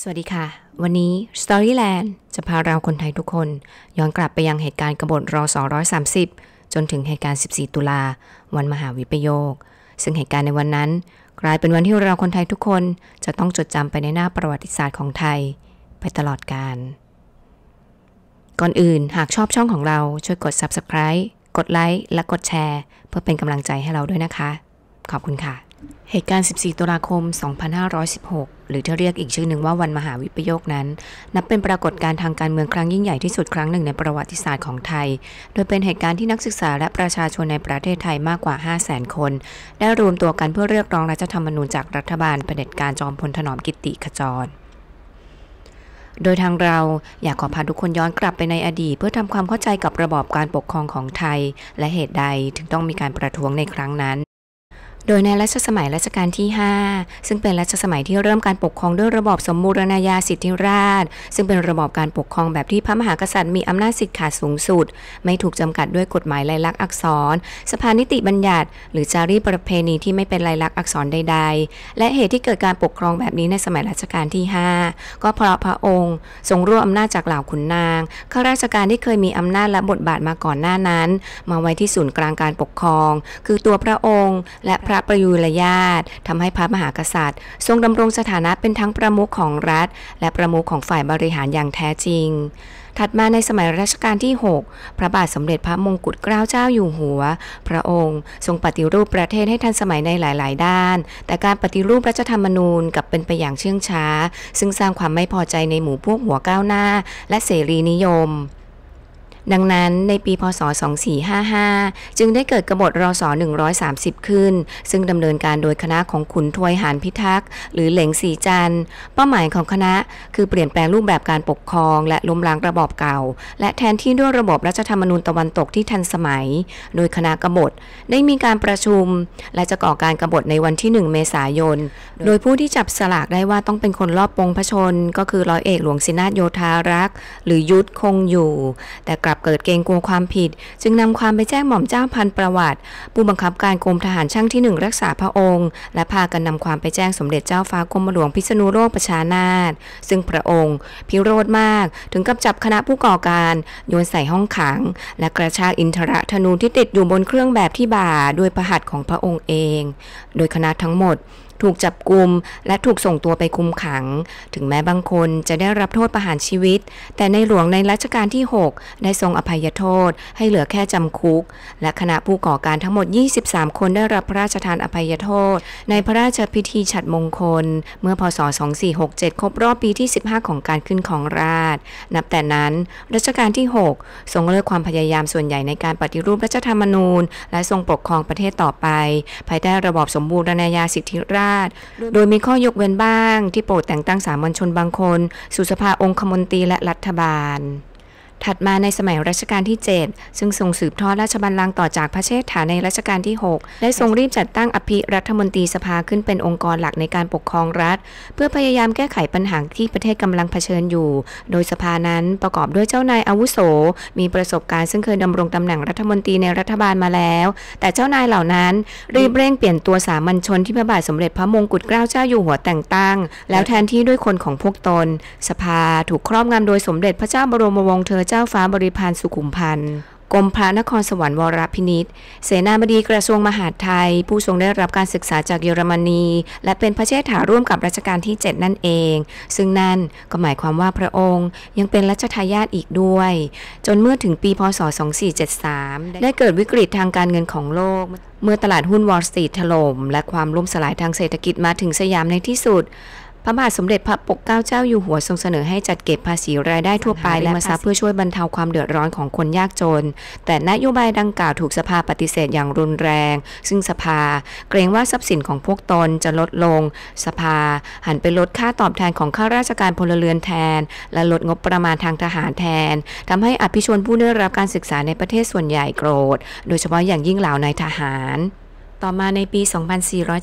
สวัสดีค่ะ วันนี้ Storyland จะพาเราคนไทยทุกคนย้อนกลับไปยังเหตุการณ์กบฏรอ230จนถึงเหตุการณ์ 14 ตุลา วันมหาวิปโยค ซึ่งเหตุการณ์ในวันนั้น กลายเป็นวันที่เราคนไทยทุกคนจะต้องจดจำไปในหน้าประวัติศาสตร์ของไทย ไปตลอดกาลก่อนอื่นหากชอบช่องของเราช่วยกด Subscribe กดไลค์และกดแชร์เพื่อเป็นกำลังใจให้เราด้วยนะคะ ขอบคุณค่ะเหตุการณ์ 14 ตุลาคม 2516 หรือที่เรียกอีกชื่อหนึ่งว่าวันมหาวิปโยคนั้น นับเป็นปรากฏการณ์ทางการเมืองครั้งยิ่งใหญ่ที่สุดครั้งหนึ่งในประวัติศาสตร์ของไทย โดยเป็นเหตุการณ์ที่นักศึกษาและประชาชนในประเทศไทยมากกว่า 500,000 คน ได้รวมตัวกันเพื่อเรียกร้องรัฐธรรมนูญจากรัฐบาลเผด็จการจอมพลถนอมกิติขจร โดยทางเราอยากขอพาทุกคนย้อนกลับไปในอดีตเพื่อทำความเข้าใจกับระบอบการปกครองของไทย และเหตุใดถึงต้องมีการประท้วงในครั้งนั้นโดยในรัชสมัยรัชกาลที่ 5 ซึ่งเป็นรัชสมัยที่เริ่มการปกครองด้วยระบอบสมบูรณาญาสิทธิราชซึ่งเป็นระบอบการปกครองแบบที่พระมหากษัตริย์มีอำนาจสิทธิขาดสูงสุด ไม่ถูกจำกัดด้วยกฎหมายลายลักษณ์อักษรสภานิติบัญญัติ หรือจารีประเพณีที่ไม่เป็นลายลักษณ์อักษรใดๆ และเหตุที่เกิดการปกครองแบบนี้ในสมัยรัชกาลที่ 5 ก็เพราะพระองค์ทรงรวบอำนาจจากเหล่าขุนนาง ข้าราชการที่เคยมีอำนาจและบทบาทมาก่อนหน้านั้น มาไว้ที่ศูนย์กลางการปกครอง คือตัวพระองค์และพระระประยุรญาต ทำให้พระมหากษัตริย์ ทรงดำรงสถานะเป็นทั้งประมุขของรัฐ และประมุขของฝ่ายบริหารอย่างแท้จริง ถัดมาในสมัยรัชกาลที่ 6 พระบาทสมเด็จพระมงกุฎเกล้าเจ้าอยู่หัวพระองค์ ทรงปฏิรูปประเทศให้ทันสมัยในหลายๆ ด้าน แต่การปฏิรูปรัฐธรรมนูญกับเป็นไปอย่างเชื่องช้า ซึ่งสร้างความไม่พอใจในหมู่พวกหัวก้าวหน้าและเสรีนิยมดังนั้นในปีพศ 2455 จึงได้เกิดกบฏรศ 130 ขึ้น ซึ่งดำเนินการโดยคณะของขุนทวยหานพิทักษ์ หรือเหลงสีจันเป้าหมายของคณะคือเปลี่ยนแปลงรูปแบบการปกครอง และล้มล้างระบอบเก่า และแทนที่ด้วยระบบรัฐธรรมนูญตะวันตกที่ทันสมัย โดยคณะกบฏได้มีการประชุม และจะก่อการกบฏในวันที่ 1 เมษายน โดยผู้ที่จับสลากได้ว่าต้องเป็นคนรอบปงพชน ก็คือร้อยเอกหลวงสินาโยธารักษ์หรือยุทธคงอยู่ แต่กลับบเกิดเกงกลัวความผิดจึงนำความไปแจ้งหม่อมเจ้าพันประวัติ ผู้บังคับการกรมทหารช่างที่หนึ่งรักษาพระองค์และพากันนำความไปแจ้งสมเด็จเจ้าฟ้ากรมหลวงพิษณุโลกประชานาถซึ่งพระองค์ พิโรธมาก ถึงกับจับคณะผู้ก่อการโยนใส่ห้องขัง และกระชาก อินทระธนูที่ติดอยู่บนเครื่องแบบที่บ่าด้วยประหัตของพระองค์เอง โดยคณะทั้งหมดถูกจับกลุมและถูกส่งตัวไปคุมขัง ถึงแม้บางคนจะได้รับโทษประหารชีวิต แต่ในหลวงในรัชกาลที่ 6 ได้ทรงอภัยโทษให้เหลือแค่จำคุก และคณะผู้ก่อการทั้งหมด 23 คนได้รับพระราชทานอภัยโทษ ในพระราชพิธีฉัดมงคล เมื่อพศ 2467 ครบรอบปีที่ 15 ของการขึ้นของราช นับแต่นั้นรัชกาลที่ 6 ทรงเลิกความพยายามส่วนใหญ่ในการปฏิรูปรัฐธรรมนูญและทรงปกครองประเทศต่อไป ภายใต้ระบอบสมบูรณาญาสิทธิราชาิโดยมีข้อยกเว้นบ้างที่โปรดแต่งตั้งสามัญชนบางคนสู่สภาองคมนตรีและรัฐบาลถัดมาในสมัยรัชกาลที่ 7 ซึ่งทรงสืบทอดราชบัลลังก์ต่อจากพระเชษฐาในรัชกาลที่ 6 ได้ทรงรีบจัดตั้งอภิรัฐมนตรีสภาขึ้นเป็นองค์กรหลักในการปกครองรัฐ เพื่อพยายามแก้ไขปัญหาที่ประเทศกำลังเผชิญอยู่ โดยสภานั้นประกอบด้วยเจ้านายอาวุโส มีประสบการณ์ซึ่งเคยดำรงตำแหน่งรัฐมนตรีในรัฐบาลมาแล้ว แต่เจ้านายเหล่านั้นรีบเร่งเปลี่ยนตัวสามัญชนที่พระบาทสมเด็จพระมงกุฎเกล้าเจ้าอยู่หัวแต่งตั้ง แล้วแทนที่ด้วยคนของพวกตน สภาถูกครอบงำโดยสมเด็จพระเจ้าบรมวงศ์เธอเจ้าฟ้าบริพานสุขุมพันธ์กรมพระนครสวรรค์วรพินิษเสนาบดีกระทรวงมหาดไทยผู้ทรงได้รับการศึกษาจากเยอรมนี และเป็นพระเชษฐาร่วมกับรัชกาลที่ 7 นั่นเอง ซึ่งนั่นก็หมายความว่าพระองค์ ยังเป็นรัชทายาทอีกด้วย จนเมื่อถึงปีพศ 2473 ได้เกิดวิกฤตทางการเงินของโลก เมื่อตลาดหุ้นวอล์สตรีทถล่มและความล่มสลายทางเศรษฐกิจมาถึงสยามในที่สุดพระบาทสมเด็จพระปกเกล้าเจ้าอยู่หัวทรงเสนอให้จัดเก็บภาษีรายได้ทั่วไป และมาซับเพื่อช่วยบรรเทาความเดือดร้อนของคนยากจน แต่นโยบายดังกล่าวถูกสภาปฏิเสธอย่างรุนแรง ซึ่งสภาเกรงว่าทรัพย์สินของพวกตนจะลดลง สภาหันไปลดค่าตอบแทนของข้าราชการพลเรือนแทน และลดงบประมาณทางทหารแทน ทำให้อภิชนผู้ได้รับการศึกษาในประเทศส่วนใหญ่โกรธ โดยเฉพาะอย่างยิ่งเหล่านายทหารต่อมาในปี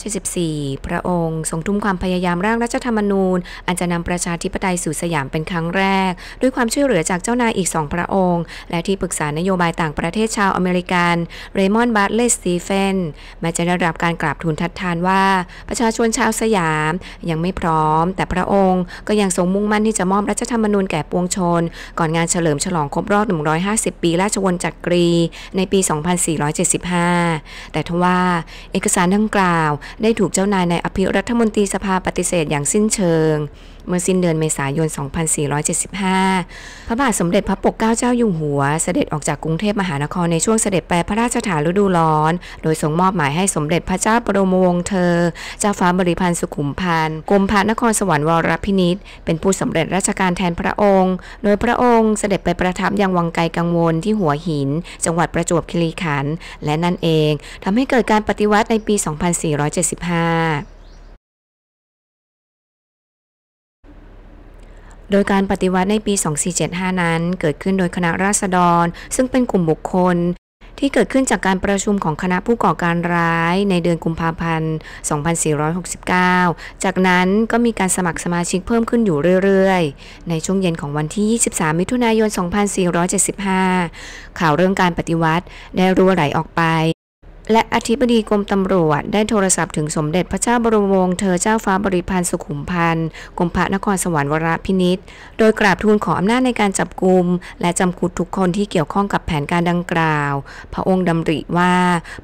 2474 พระองค์ทรงทุ่มความพยายามร่างรัฐธรรมนูญ อันจะนำประชาธิปไตยสู่สยามเป็นครั้งแรก ด้วยความช่วยเหลือจากเจ้านายอีกสองพระองค์ และที่ปรึกษานโยบายต่างประเทศชาวอเมริกัน เรมอนด์บัตเลสตีเฟนแม้จะได้รับการกราบทูลทัดทานว่า ประชาชนชาวสยามยังไม่พร้อม แต่พระองค์ก็ยังทรงมุ่งมั่นที่จะมอบรัฐธรรมนูญแก่ปวงชน ก่อนงานเฉลิมฉลองครบรอบ150 ปีราชวงศ์จักรี ในปี 2475 แต่ทว่าเอกสารดังกล่าวได้ถูกเจ้านายในอภิรัฐมนตรีสภาปฏิเสธอย่างสิ้นเชิงเมื่อสิ้นเดือนเมษายน 2475 พระบาทสมเด็จพระปกเกล้าเจ้าอยู่หัว เสด็จออกจากกรุงเทพมหานครในช่วงเสด็จไปพระราชฐานฤดูร้อน โดยทรงมอบหมายให้สมเด็จพระเจ้าปรมวงศ์เธอ เจ้าฟ้าบริพันธ์สุขุมพันธ์กรมพระนครสวรรค์วรพินิษเป็นผู้สำเร็จราชการแทนพระองค์ โดยพระองค์เสด็จไปประทับยังวังไกลกังวลที่หัวหิน จังหวัดประจวบคีรีขันธ์และนั่นเอง ทำให้เกิดการปฏิวัติในปี 2475โดยการปฏิวัติในปี 2475 นั้นเกิดขึ้นโดยคณะราษฎร ซึ่งเป็นกลุ่มบุคคล ที่เกิดขึ้นจากการประชุมของคณะผู้ก่อการร้ายในเดือนกุมภาพันธ์ 2469 จากนั้นก็มีการสมัครสมาชิกเพิ่มขึ้นอยู่เรื่อยๆ ในช่วงเย็นของวันที่ 23 มิถุนายน 2475 ข่าวเรื่องการปฏิวัติได้รั่วไหลออกไปและอธิบดีกรมตำรวจ ได้โทรศัพท์ถึงสมเด็จพระเจ้าบรมวงศ์เธอเจ้าฟ้าบริพันธ์สุขุมพันธ์กรมพระนครสวรรค์วรพินิษโดยกราบทูลขออำนาจในการจับกลุม และจำคุกทุกคนที่เกี่ยวข้องกับแผนการดังกล่าว พระองค์ดำริว่า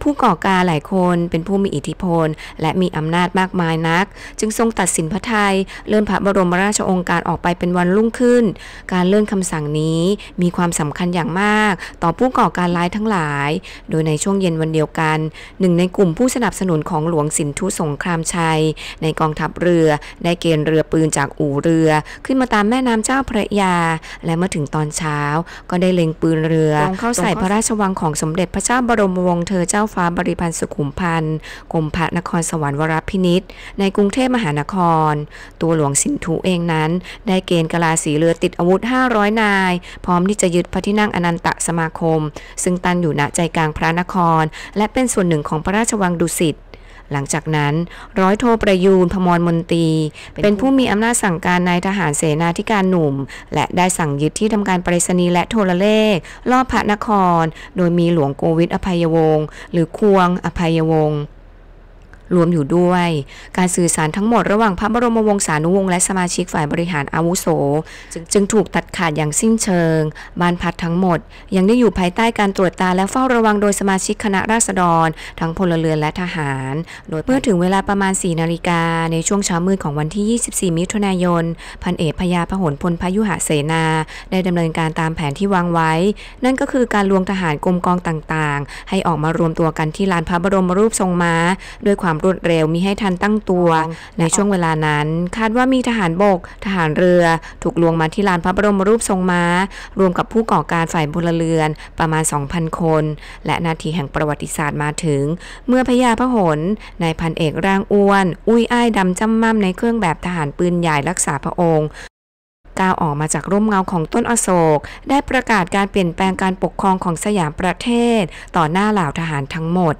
ผู้ก่อการหลายคนเป็นผู้มีอิทธิพล และมีอำนาจมากมายนัก จึงทรงตัดสินพระไทยเลื่อนพระบรมราชองค์การออกไปเป็นวันรุ่งขึ้น การเลื่อนคำสั่งนี้ มีความสำคัญอย่างมาก ต่อผู้ก่อการร้ายทั้งหลาย โดยในช่วงเย็นวันเดียวกันการหนึ่งในกลุ่มผู้สนับสนุนของหลวงสินธุสงครามชัย ในกองทัพเรือได้เกณฑ์เรือปืนจากอู่เรือ ขึ้นมาตามแม่น้ำเจ้าพระยา และเมื่อถึงตอนเช้า ก็ได้เล็งปืนเรือ เข้าใส่พระราชวังของสมเด็จพระเจ้าบรมวงศ์เธอเจ้าฟ้าบริพันธ์สุขุมพันธ์กรมพระนครสวรรค์วรพินิษฐ์ในกรุงเทพมหานคร ตัวหลวงสินธุเองนั้น ได้เกณฑ์กลาสีเรือติดอาวุธ500นายพร้อมที่จะยึดพระที่นั่งอนันตสมาคม ซึ่งตั้งอยู่ณใจกลางพระนครและเป็นเป็นส่วนหนึ่งของพระราชวังดุสิต หลังจากนั้นร้อยโทประยูนพมรมนตรี เป็นผู้มีอำนาจสั่งการนายทหารเสนาธิการหนุ่ม และได้สั่งยึดที่ทำการปรษณีและโทรเลข รอบพระนคร โดยมีหลวงโกวิทอภัยวงศ์หรือควงอภัยวงศ์รวมอยู่ด้วย การสื่อสารทั้งหมดระหว่างพระบรมวงศานุวงศ์และสมาชิกฝ่ายบริหารอาวุโสจึงถูกตัดขาดอย่างสิ้นเชิง บ้านพักทั้งหมด ยังได้อยู่ภายใต้การตรวจตาและเฝ้าระวังโดยสมาชิกคณะราษฎร ทั้งพลเรือนและทหาร โดยเมื่อถึงเวลาประมาณ4นาฬิกาในช่วงเช้ามืดของวันที่ 24 มิถุนายนพันเอกพญาพหลพลพยุหเสนา ได้ดำเนินการตามแผนที่วางไว้ นั่นก็คือการลวงทหารกรมกองต่างๆให้ออกมารวมตัวกันที่ลานพระบรมรูปทรงม้า ด้วยความรวดเร็วมีให้ทันตั้งตัว ในช่วงเวลานั้น คาดว่ามีทหารบก ทหารเรือ ถูกลวงมาที่ลานพระบรมรูปทรงมา้า รวมกับผู้ก่อการฝ่ายพลเรือนประมาณ 2,000 คน และนาทีแห่งประวัติศาสตร์มาถึง เมื่อพญาพหลนายพันเอกร่างอ้วน อุ้ยอ้ายดำจำม่ำในเครื่องแบบทหารปืนใหญ่รักษาพระองค์ก้าวออกมาจากร่มเงาของต้นอโศก ได้ประกาศการเปลี่ยนแปลงการปกครองของสยามประเทศ ต่อหน้าเหล่าทหารทั้งหมด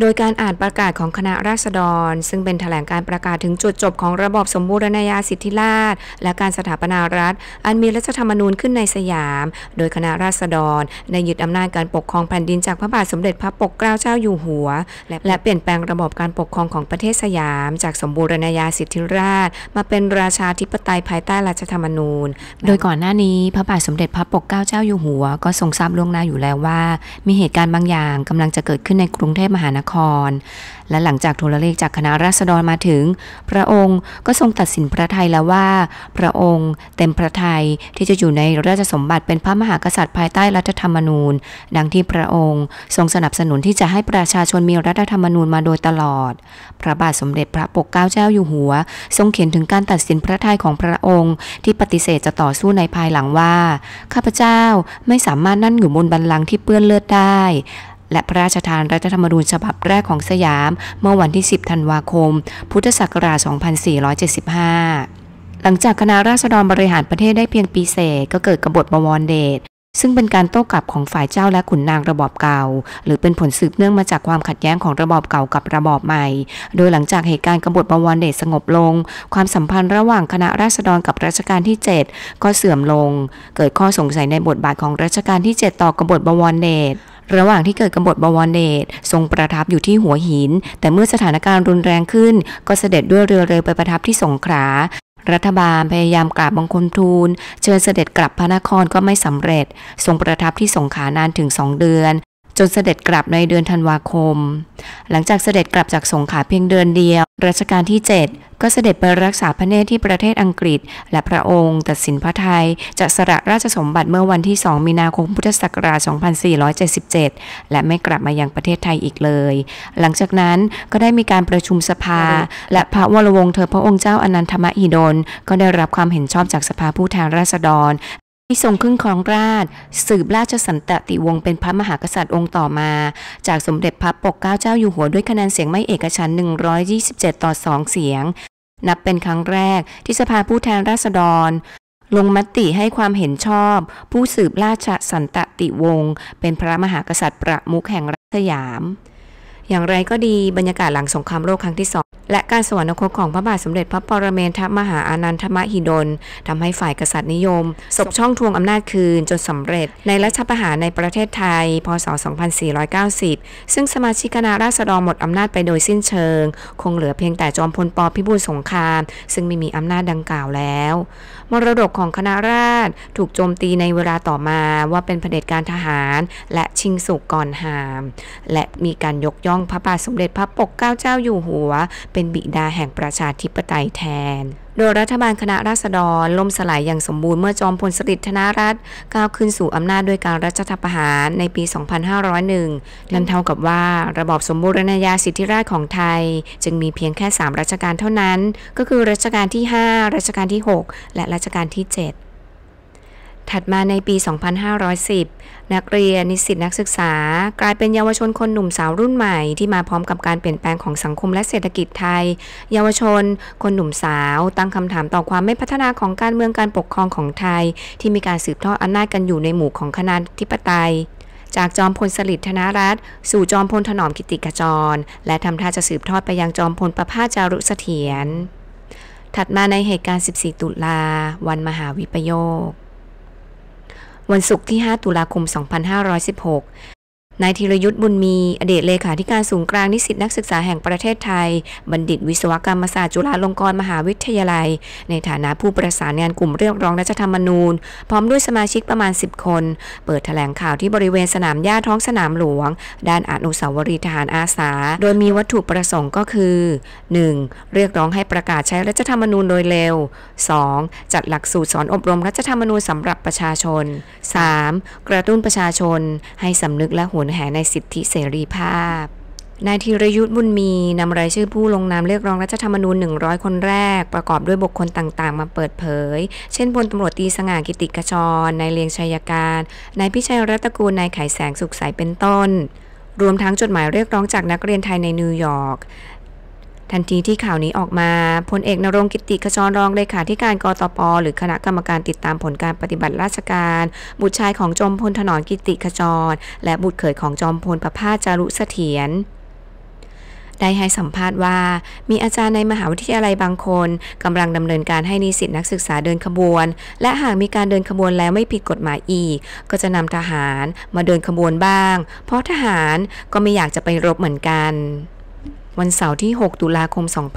โดยการอ่านประกาศของคณะราษฎร ซึ่งเป็นถแถลงการประกาศถึงจุดจบของระบอบสมบูรณาญาสิทธิราช และการสถาปนารัฐ อันมีรัฐธรรมนูญขึ้นในสยาม โดยคณะราษฎรได้ยึดอำนาจการปกครองแผ่นดิน จากพระบาทสมเด็จพระปกเกล้าเจ้าอยู่หัว และเปลี่ยนแปลงระบบการปกครองของประเทศสยาม จากสมบูรณาญาสิทธิราช มาเป็นราชาธิปไตยภายใต้รัฐธรรมนูญ โดยก่อนหน้านี้พระบาทสมเด็จพระปกเกล้าเจ้าอยู่หัว ก็ทรงทราบล่วงหน้าอยู่แล้วว่า มีเหตุการณ์บางอย่างกำลังจะเกิดขึ้นในกรุงเทพมหานครครและหลังจากโทรเลขจากคณะราษฎรมาถึง พระองค์ก็ทรงตัดสินพระไทยแล้วว่า พระองค์เต็มพระไทยที่จะอยู่ในราชสมบัติเป็นพระมหากษัตริย์ภายใต้รัฐธรรมนูญ ดังที่พระองค์ทรงสนับสนุนที่จะให้ประชาชนมีรัฐธรรมนูญมาโดยตลอด พระบาทสมเด็จพระปกเกล้าเจ้าอยู่หัว ทรงเขียนถึงการตัดสินพระไทยของพระองค์ ที่ปฏิเสธจะต่อสู้ในภายหลังว่า ข้าพเจ้าไม่สามารถนั่งอยู่บนบัลลังก์ที่เปื้อนเลือดได้และพระราชทานรัฐธรรมนูญฉบับแรกของสยาม เมื่อวันที่ 10ธันวาคม พุทธศักราช2475 หลังจากคณะราษฎรบริหารประเทศได้เพียงปีเศษ ก็เกิดกบฏบวรเดช ซึ่งเป็นการโต้กลับของฝ่ายเจ้าและขุนนางระบอบเก่า หรือเป็นผลสืบเนื่องมาจากความขัดแย้งของระบอบเก่ากับระบอบใหม่ โดยหลังจากเหตุการณ์กบฏบวรเดชสงบลง ความสัมพันธ์ระหว่างคณะราษฎรกับรัชกาลที่ 7 ก็เสื่อมลง เกิดข้อสงสัยในบทบาทของรัชกาลที่ 7 ต่อกบฏบวรเดชระหว่างที่เกิดกบฏบวรเดชทรงประทับอยู่ที่หัวหิน แต่เมื่อสถานการณ์รุนแรงขึ้น ก็เสด็จด้วยเรือเร็วไปประทับที่สงขลารัฐบาลพยายามกราบบังคมทูลเชิญเสด็จกลับพระนครก็ไม่สำเร็จ ทรงประทับที่สงขานานถึงสองเดือนจนเสด็จกลับในเดือนธันวาคม หลังจากเสด็จกลับจากสงขาเพียงเดือนเดียว รัชกาลที่ 7 ก็เสด็จไปรักษาพระเนตรที่ประเทศอังกฤษ และพระองค์ ตัดสินพระไทยจะสละราชสมบัติเมื่อวันที่ 2 มีนาคมพุทธศักราช 2477 และไม่กลับมายังประเทศไทยอีกเลย หลังจากนั้นก็ได้มีการประชุมสภา และพระวรวงศ์เธอพระองค์เจ้าอนันทมหิดลก็ได้รับความเห็นชอบจากสภาผู้แทนราษฎรทรงขึ้นครองราช สืบราชสันตติวงศ์เป็นพระมหากษัตริย์องค์ต่อมา จากสมเด็จพระปกเกล้าเจ้าอยู่หัวด้วยคะแนนเสียงไม่เอกฉันบเ127 ต่อ 2เสียง นับเป็นครั้งแรกที่สภาผู้แทนราษฎร ลงมติให้ความเห็นชอบผู้สืบราชสันตติวงศ์เป็นพระมหากษัตริย์ประมุขแห่งรัฐสยามอย่างไรก็ดีบรรยากาศหลังสงครามโลกครั้งที่สองและการสวรรคตของพระบาทสมเด็จพระปรเมนทมหาอานันทมหิดล ทำให้ฝ่ายกษัตริย์นิยม สบช่องทวงอำนาจคืนจนสำเร็จในรัชประหารในประเทศไทยพศ 2490 ซึ่งสมาชิกคณะราษฎรหมดอำนาจไปโดยสิ้นเชิง คงเหลือเพียงแต่จอมพลปพิบูลสงครามซึ่งไม่มีอำนาจดังกล่าวแล้วมรดกของคณะราษฎรถูกโจมตีในเวลาต่อมาว่าเป็นเผด็จการทหารและชิงสุกก่อนหาม และมีการยกย่องพระบาทสมเด็จพระปกเกล้าเจ้าอยู่หัว เป็นบิดาแห่งประชาธิปไตยแทนโดยรัฐบาลคณะราษฎรล่มสลายอย่างสมบูรณ์เมื่อจอมพลสฤษดิ์ธนรัตน์ก้าวขึ้นสู่อำนาจด้วยการรัฐประหารในปี 2501 นั่นเท่ากับว่าระบอบสมบูรณาญาสิทธิราชของไทย จึงมีเพียงแค่ 3 รัชกาลเท่านั้น ก็คือรัชกาลที่ 5 รัชกาลที่ 6 และรัชกาลที่ 7ถัดมาในปี 2510 นักเรียน นิสิตนักศึกษากลายเป็นเยาวชนคนหนุ่มสาวรุ่นใหม่ที่มาพร้อมกับการเปลี่ยนแปลงของสังคมและเศรษฐกิจไทย เยาวชนคนหนุ่มสาว ตั้งคำถามต่อความไม่พัฒนาของการเมืองการปกครองของไทย ที่มีการสืบทอดอำนาจกันอยู่ในหมู่ของคณะธิปไตย จากจอมพลสฤษดิ์ธนรัตน์สู่จอมพลถนอมกิติกจร และทำท่าจะสืบทอดไปยังจอมพลประภาสจารุเสถียรถัดมาในเหตุการณ์ 14 ตุลาวันมหาวิปโยควันศุกร์ที่ 5 ตุลาคม 2516นายธีรยุทธ์บุญมีอดีตเลขาธิการสูงกลาง นิสิตนักศึกษาแห่งประเทศไทย บัณฑิตวิศวกรรมศาสตร์จุฬาลงกรณ์มหาวิทยาลัย ในฐานะผู้ประสานงานกลุ่มเรียกร้องรัฐธรรมนูญ พร้อมด้วยสมาชิกประมาณ 10 คน เปิดถแถลงข่าวที่บริเวณสนามหญ้าท้องสนามหลวง ด้านอนุสาวรีย์ทหารอาสา โดยมีวัตถุประสงค์ก็คือ 1. เรียกร้องให้ประกาศใช้รัฐธรรมนูญโดยเร็ว 2. จัดหลักสูตรสอนอบรมรัฐธรรมนูญสำหรับประชาชน 3. กระตุ้นประชาชนให้สำนึกและหัวนแห่ในสิทธิเสรีภาพ นายธีรยุทธ์บุญมีนำรายชื่อผู้ลงนามเรียกร้องรัฐธรรมนูญ 100 คนแรก ประกอบด้วยบุคคลต่างๆ มาเปิดเผย เช่นพลตำรวจตีสง่ากิติกชรนายเลียงชัยการ นายพิชัยรัตกูลนายไข่แสงสุขใส เป็นต้น รวมทั้งจดหมายเรียกร้องจากนักเรียนไทยในนิวยอร์กทันทีที่ข่าวนี้ออกมาพลเอกนรงกิติขจรรองเลขาธิการกตป หรือคณะกรรมการติดตามผลการปฏิบัติราชการ บุตรชายของจอมพลถนอมกิติขจร และบุตรเขยของจอมพลประภาจารุเสถียรได้ให้สัมภาษณ์ว่า มีอาจารย์ในมหาวิทยาลัยบางคนกำลังดำเนินการให้นิสิตนักศึกษาเดินขบวน และหากมีการเดินขบวนแล้วไม่ผิดกฎหมายอีก ก็จะนำทหารมาเดินขบวนบ้าง เพราะทหารก็ไม่อยากจะไปรบเหมือนกันวันเสาร์ที่ 6 ตุลาคม 2516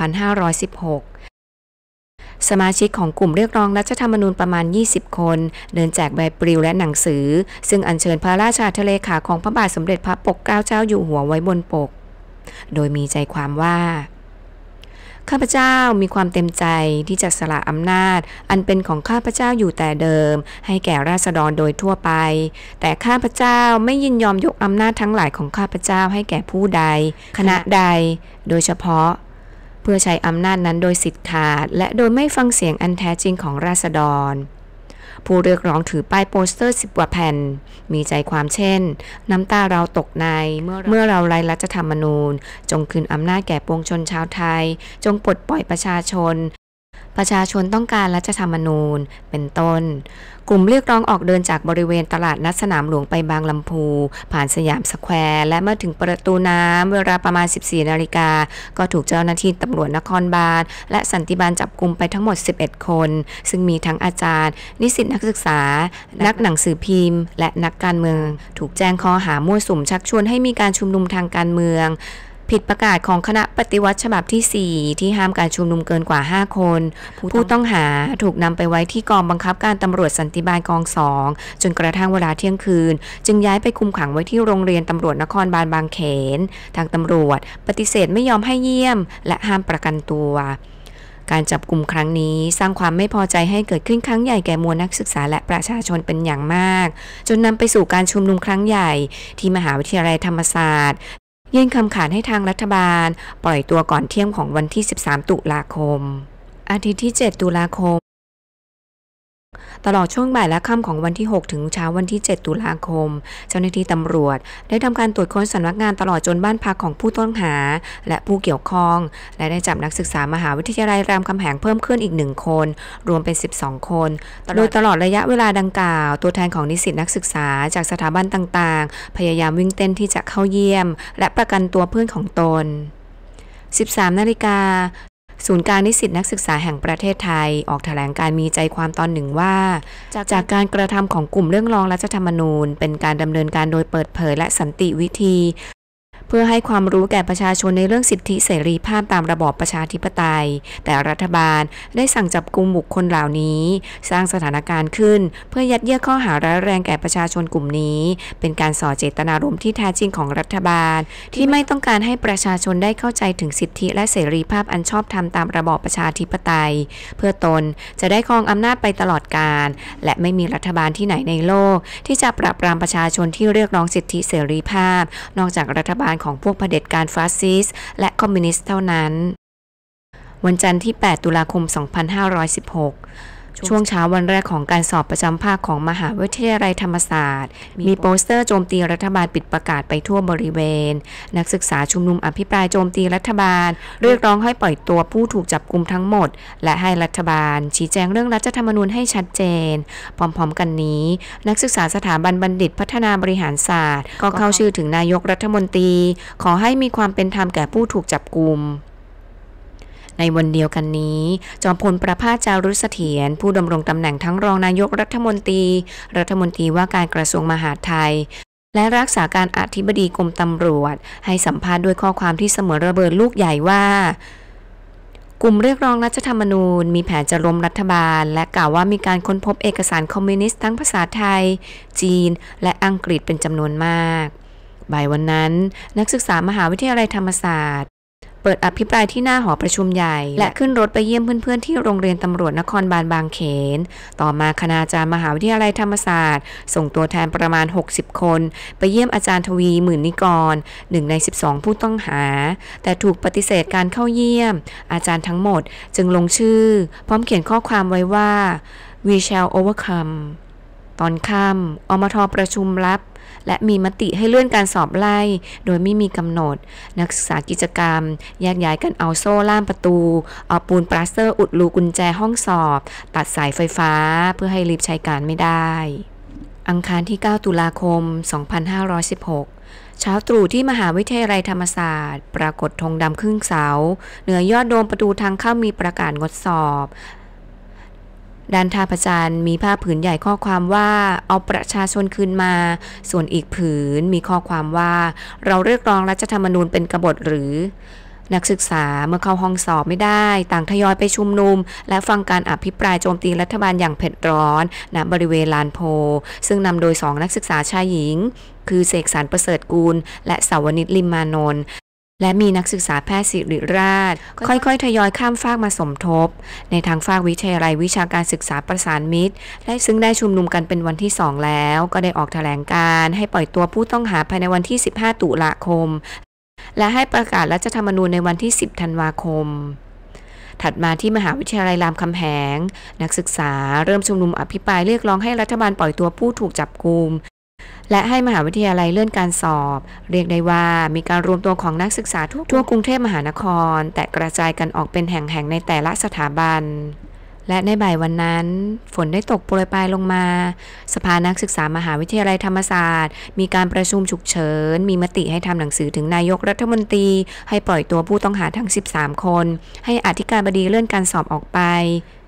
สมาชิกของกลุ่มเรียกร้องรัฐธรรมนูญประมาณ 20 คน เดินแจกใบปลิวและหนังสือ ซึ่งอัญเชิญพระราชาทะเลขาของพระบาทสมเด็จพระปกเกล้าเจ้าอยู่หัวไว้บนปก โดยมีใจความว่าข้าพเจ้ามีความเต็มใจที่จะสละอำนาจ อันเป็นของข้าพเจ้าอยู่แต่เดิม ให้แก่ราษฎรโดยทั่วไป แต่ข้าพเจ้าไม่ยินยอมยกอำนาจทั้งหลายของข้าพเจ้าให้แก่ผู้ใดคณะใดโดยเฉพาะ เพื่อใช้อำนาจนั้นโดยสิทธิ์ขาด และโดยไม่ฟังเสียงอันแท้จริงของราษฎรผู้เรียกร้องถือป้ายโปสเตอร์สิบกว่าแผ่น มีใจความเช่น น้ำตาเราตกใน เมื่อเราไร้รัฐธรรมนูญ จงคืนอำนาจแก่ปวงชนชาวไทย จงปลดปล่อยประชาชนประชาชนต้องการรัฐธรรมนูญ เป็นต้น กลุ่มเรียกร้องออกเดินจากบริเวณตลาดนัดสนามหลวงไปบางลำพูผ่านสยามสแควร์และเมื่อถึงประตูน้ำเวลาประมาณ 14 นาฬิกา ก็ถูกเจ้าหน้าที่ตำรวจนครบาลและสันติบาลจับกลุ่มไปทั้งหมด 11 คน ซึ่งมีทั้งอาจารย์ นิสิตนักศึกษา นักหนังสือพิมพ์และนักการเมือง ถูกแจ้งข้อหามั่วสุมชักชวนให้มีการชุมนุมทางการเมืองผิดประกาศของคณะปฏิวัติฉบับที่ 4 ที่ห้ามการชุมนุมเกินกว่า 5 คน ผู้ต้องหาถูกนำไปไว้ที่กองบังคับการตำรวจสันติบาลกองสองจนกระทั่งเวลาเที่ยงคืน จึงย้ายไปคุมขังไว้ที่โรงเรียนตำรวจนครบาลบางเขน ทางตำรวจปฏิเสธไม่ยอมให้เยี่ยมและห้ามประกันตัว การจับกลุ่มครั้งนี้ สร้างความไม่พอใจให้เกิดขึ้นครั้งใหญ่แก่มวลนักศึกษาและประชาชนเป็นอย่างมาก จนนำไปสู่การชุมนุมครั้งใหญ่ที่มหาวิทยาลัยธรรมศาสตร์ยื่นคำขาดให้ทางรัฐบาลปล่อยตัวก่อนเที่ยงของวันที่ 13 ตุลาคม อาทิตย์ที่ 7 ตุลาคมตลอดช่วงบ่ายและค่ำของวันที่ 6 ถึงเช้าวันที่ 7 ตุลาคม เจ้าหน้าที่ตำรวจ ได้ทำการตรวจค้นสำนักงานตลอดจนบ้านพักของผู้ต้องหา และผู้เกี่ยวข้อง และได้จับนักศึกษามหาวิทยาลัยรามคำแหงเพิ่มขึ้นอีกหนึ่งคน รวมเป็น 12 คน โดยตลอดระยะเวลาดังกล่าว ตัวแทนของนิสิตนักศึกษา จากสถาบันต่าง ๆ พยายามวิ่งเต้นที่จะเข้าเยี่ยม และประกันตัวเพื่อนของตน 13นาฬิกาศูนย์การนิสิตนักศึกษาแห่งประเทศไทยออกถแถลงการมีใจความตอนหนึ่งว่า จากจากการกระทำของกลุ่มเรื่องรองรัฐธรรมนูญเป็นการดำเนินการโดยเปิดเผยและสันติวิธีเพื่อให้ความรู้แก่ประชาชนในเรื่องสิทธิเสรีภาพตามระบอบประชาธิปไตย แต่รัฐบาลได้สั่งจับกลุ่มบุคคลเหล่านี้ สร้างสถานการณ์ขึ้น เพื่อยัดเยียดข้อหาร้ายแรงแก่ประชาชนกลุ่มนี้ เป็นการส่อเจตนารมณ์ที่แท้จริงของรัฐบาล ที่ไม่ต้องการให้ประชาชนได้เข้าใจถึงสิทธิและเสรีภาพอันชอบธรรมตามระบอบประชาธิปไตย เพื่อตนจะได้ครองอำนาจไปตลอดกาลและไม่มีรัฐบาลที่ไหนในโลก ที่จะปราบปรามประชาชนที่เรียกร้องสิทธิเสรีภาพ นอกจากรัฐบาลของพวกเผด็จการฟาสซิสต์และคอมมิวนิสต์เท่านั้น วันจันทร์ที่ 8 ตุลาคม 2516ช่วงเช้าวันแรกของการสอบประจำภาคของมหาวิทยาลัยธรรมศาสตร์ มีโปสเตอร์โจมตีรัฐบาลปิดประกาศไปทั่วบริเวณ นักศึกษาชุมนุมอภิปรายโจมตีรัฐบาล เรียกร้องให้ปล่อยตัวผู้ถูกจับกลุมทั้งหมด และให้รัฐบาลชี้แจงเรื่องรัฐธรรมนูญให้ชัดเจน พร้อมๆกันนี้ นักศึกษาสถาบันบัณฑิตพัฒนาบริหารศาสตร์ ก็เข้าชื่อถึงนายกรัฐมนตรี ขอให้มีความเป็นธรรมแก่ผู้ถูกจับกลุมในวันเดียวกันนี้ จอมพลประภาสจารุสเถียรผู้ดำรงตำแหน่งทั้งรองนายกรัฐมนตรี รัฐมนตรีว่าการกระทรวงมหาดไทย และรักษาการอธิบดีกรมตำรวจ ให้สัมภาษณ์ด้วยข้อความที่เสมอระเบิดลูกใหญ่ว่า กลุ่มเรียกร้องรัฐธรรมนูญมีแผนจะล้มรัฐบาล และกล่าวว่ามีการค้นพบเอกสารคอมมิวนิสต์ทั้งภาษาไทย จีน และอังกฤษเป็นจำนวนมาก บ่ายวันนั้น นักศึกษามหาวิทยาลัยธรรมศาสตร์เปิดอภิปรายที่หน้าหอประชุมใหญ่ และขึ้นรถไปเยี่ยมเพื่อนๆที่โรงเรียนตำรวจนครบาลบางเขน ต่อมาคณาจารย์มหาวิทยาลัยธรรมศาสตร์ ส่งตัวแทนประมาณ 60 คน ไปเยี่ยมอาจารย์ทวีหมื่นนิกร หนึ่งใน 12 ผู้ต้องหา แต่ถูกปฏิเสธการเข้าเยี่ยม อาจารย์ทั้งหมดจึงลงชื่อ พร้อมเขียนข้อความไว้ว่า we shall overcome ตอนค่ำอมทประชุมรับและมีมติให้เลื่อนการสอบไล่ โดยไม่มีกำหนด นักศึกษากิจกรรมแยกย้ายกันเอาโซ่ล่ามประตูเอาปูนปลาสเตอร์อุดรูกุญแจห้องสอบ ตัดสายไฟฟ้าเพื่อให้รีบใช้การไม่ได้ อังคารที่ 9 ตุลาคม 2516 เช้าตรู่ที่มหาวิทยาลัยธรรมศาสตร์ ปรากฏธงดำครึ่งเสา เหนือยอดโดมประตูทางเข้ามีประกาศงดสอบด้านท่าพระจันทร์มีผ้าผืนใหญ่ข้อความว่าเอาประชาชนคืนมา ส่วนอีกผืนมีข้อความว่าเราเรียกร้องรัฐธรรมนูญเป็นกบฏหรือ นักศึกษาเมื่อเข้าห้องสอบไม่ได้ต่างทยอยไปชุมนุม และฟังการอภิปรายโจมตีรัฐบาลอย่างเผ็ดร้อน ณบริเวณลานโพ ซึ่งนำโดยสองนักศึกษาชายหญิง คือเสกสรรประเสริฐกูล และสาวนิตลิมมานนท์และมีนักศึกษาแพทย์ศิริราช ค่อยๆ ทยอยข้ามฟากมาสมทบ ในทางฟากวิทยาลัยวิชาการศึกษาประสานมิตรและซึ่งได้ชุมนุมกันเป็นวันที่ 2 แล้ว ก็ได้ออกแถลงการให้ปล่อยตัวผู้ต้องหาภายในวันที่ 15 ตุลาคม และให้ประกาศรัฐธรรมนูญในวันที่ 10 ธันวาคม ถัดมาที่มหาวิทยาลัยรามคำแหงนักศึกษาเริ่มชุมนุมอภิปรายเรียกร้องให้รัฐบาลปล่อยตัวผู้ถูกจับกุมและให้มหาวิทยาลัยเลื่อนการสอบ เรียกได้ว่ามีการรวมตัวของนักศึกษาทั่วกรุงเทพมหานคร แต่กระจายกันออกเป็นแห่งๆ ในแต่ละสถาบัน และในบ่ายวันนั้น ฝนได้ตกโปรยปลายลงมา สภานักศึกษามหาวิทยาลัยธรรมศาสตร์ มีการประชุมฉุกเฉิน มีมติให้ทำหนังสือถึงนายกรัฐมนตรี ให้ปล่อยตัวผู้ต้องหาทั้ง 13 คน ให้อธิการบดีเลื่อนการสอบออกไป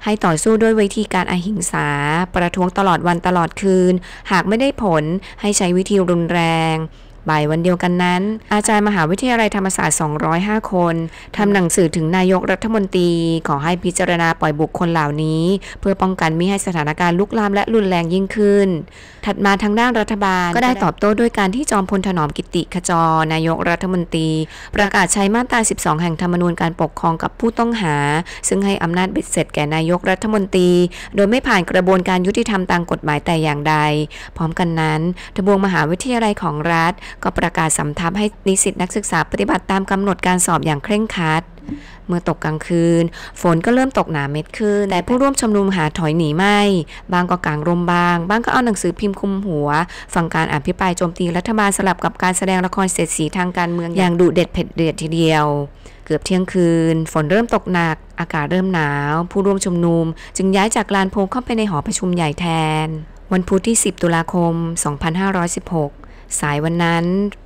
ให้ต่อสู้ด้วยวิธีการอาหิงสา ประท้วงตลอดวันตลอดคืน หากไม่ได้ผลให้ใช้วิธีรุนแรงบ่ายวันเดียวกันนั้น อาจารย์มหาวิทยาลัยธรรมศาสตร์ 205 คน ทำหนังสือถึงนายกรัฐมนตรี ขอให้พิจารณาปล่อยบุคคลเหล่านี้ เพื่อป้องกันมิให้สถานการณ์ลุกลามและรุนแรงยิ่งขึ้น ถัดมาทางด้านรัฐบาล ก็ได้ตอบโต้ด้วยการที่จอมพลถนอมกิติขจรนายกรัฐมนตรี ประกาศใช้มาตรา12 แห่งธรรมนูญการปกครองกับผู้ต้องหา ซึ่งให้อำนาจเบ็ดเสร็จแก่นายกรัฐมนตรี โดยไม่ผ่านกระบวนการยุติธรรมตามกฎหมายแต่อย่างใด พร้อมกันนั้นทบวงมหาวิทยาลัยของรัฐก็ประกาศสำทับให้นิสิตนักศึกษาปฏิบัติตามกำหนดการสอบอย่างเคร่งครัด เมื่อตกกลางคืน ฝนก็เริ่มตกหนาเม็ดขึ้นแต่ผู้ร่วมชุมนุมหาถอยหนีไม่บางก็กางร่มบางบางก็เอาหนังสือพิมพ์คุมหัวฟังการอภิปรายโจมตีรัฐบาล สลับกับการแสดงละครเสร็จสีทางการเมืองอย่างดุเด็ดเผ็ดเดือดทีเดียวเกือบเที่ยงคืน ฝนเริ่มตกหนักอากาศเริ่มหนาว ผู้ร่วมชุมนุม จึงย้ายจากลานโพเข้าไปในหอประชุมใหญ่แทน วันพุธที่ 10 ตุลาคม 2516สายวันนั้น